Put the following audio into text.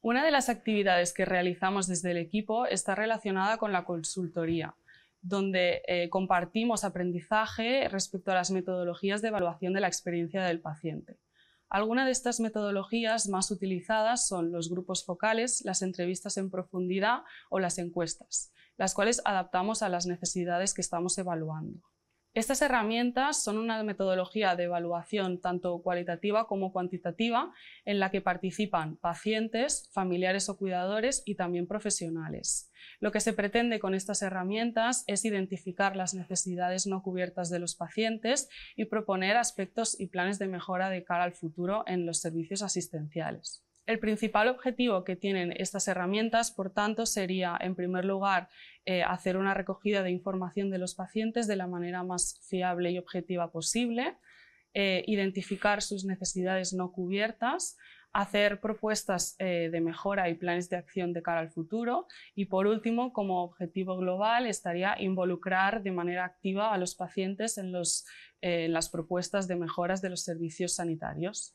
Una de las actividades que realizamos desde el equipo está relacionada con la consultoría, donde eh, compartimos aprendizaje respecto a las metodologías de evaluación de la experiencia del paciente. Algunas de estas metodologías más utilizadas son los grupos focales, las entrevistas en profundidad o las encuestas, las cuales adaptamos a las necesidades que estamos evaluando. Estas herramientas son una metodología de evaluación tanto cualitativa como cuantitativa en la que participan pacientes, familiares o cuidadores y también profesionales. Lo que se pretende con estas herramientas es identificar las necesidades no cubiertas de los pacientes y proponer aspectos y planes de mejora de cara al futuro en los servicios asistenciales. El principal objetivo que tienen estas herramientas, por tanto, sería, en primer lugar, eh, hacer una recogida de información de los pacientes de la manera más fiable y objetiva posible, eh, identificar sus necesidades no cubiertas, hacer propuestas eh, de mejora y planes de acción de cara al futuro y, por último, como objetivo global, estaría involucrar de manera activa a los pacientes en las propuestas de mejoras de los servicios sanitarios.